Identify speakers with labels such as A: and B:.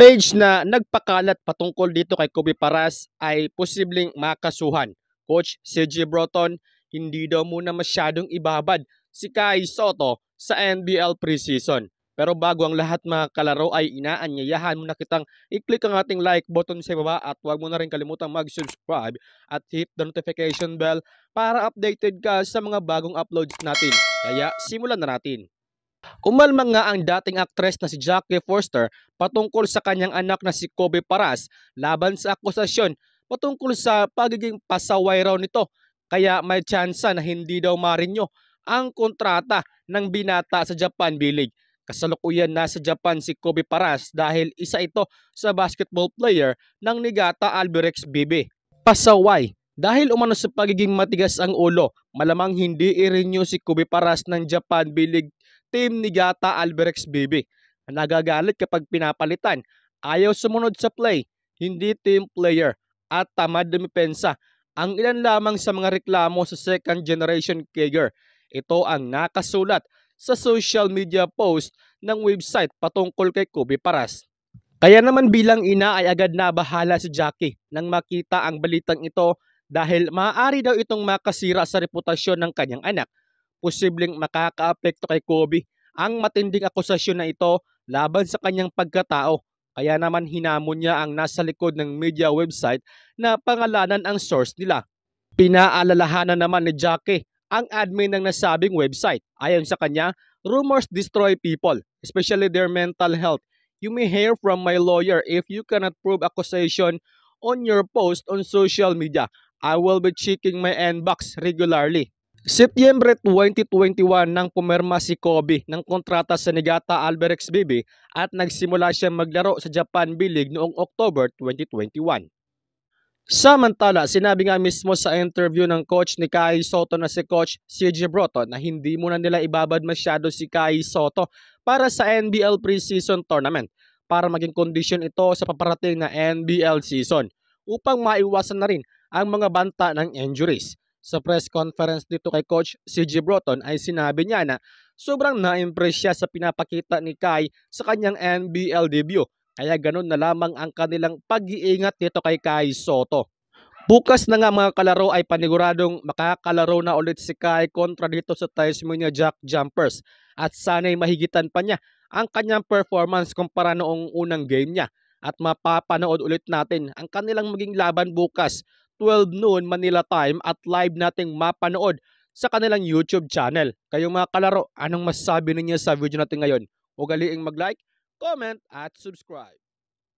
A: page na nagpakalat patungkol dito kay Kobe Paras ay posibleng makasuhan. Coach CJ Broton, hindi daw muna masyadong ibabad si Kai Soto sa NBL preseason. Pero bago ang lahat mga kalaro ay inaanyayahan muna kitang i-click ang ating like button sa baba at huwag mo na rin kalimutang mag-subscribe at hit the notification bell para updated ka sa mga bagong uploads natin. Kaya simulan na natin. Umalma nga ang dating aktres na si Jackie Forster patungkol sa kanyang anak na si Kobe Paras laban sa akusasyon patungkol sa pagiging pasaway raw nito kaya may tsansa na hindi daw marinyo ang kontrata ng binata sa Japan B-League. Kasalukuyan na sa Japan si Kobe Paras dahil isa ito sa basketball player ng Nigata Albirex BB. Pasaway dahil umano sa pagiging matigas ang ulo, malamang hindi i-renew si Kobe Paras ng Japan B-League team ni Gata Alberex BB. Nagagalit kapag pinapalitan, ayaw sumunod sa play, hindi team player at tamad dumipensa. Ang ilan lamang sa mga reklamo sa second generation Kager. Ito ang nakasulat sa social media post ng website patungkol kay Kobe Paras. Kaya naman bilang ina ay agad na bahala si Jackie nang makita ang balitang ito dahil maaari daw itong makasira sa reputasyon ng kanyang anak posibleng makakaapekto kay Kobe ang matinding akusasyon na ito laban sa kanyang pagkatao. Kaya naman hinamon niya ang nasa likod ng media website na pangalanan ang source nila. Pinaalalahanan naman ni Jackie ang admin ng nasabing website. Ayon sa kanya, rumors destroy people, especially their mental health. You may hear from my lawyer if you cannot prove accusation on your post on social media. I will be checking my inbox regularly. Setyembre 2021 nang pumirma si Kobe ng kontrata sa Nigata Alberex BB at nagsimula siya maglaro sa Japan B-League noong October 2021. Samantala, sinabi nga mismo sa interview ng coach ni Kai Soto na si coach CJ Broto na hindi muna nila ibabad masyado si Kai Soto para sa NBL preseason tournament para maging condition ito sa paparating na NBL season upang maiwasan na rin ang mga banta ng injuries. Sa press conference dito kay Coach CG Broughton ay sinabi niya na sobrang na-impress siya sa pinapakita ni Kai sa kanyang NBL debut. Kaya ganun na lamang ang kanilang pag-iingat dito kay Kai Soto. Bukas na nga mga kalaro ay paniguradong makakalaro na ulit si Kai kontra dito sa Tasmania Jack Jumpers at sana'y mahigitan pa niya ang kanyang performance kumpara noong unang game niya at mapapanood ulit natin ang kanilang maging laban bukas 12 noon Manila time at live nating mapanood sa kanilang YouTube channel. Kayo mga kalaro, anong masasabi ninyo sa video natin ngayon? Huwag aliing mag-like, comment at subscribe.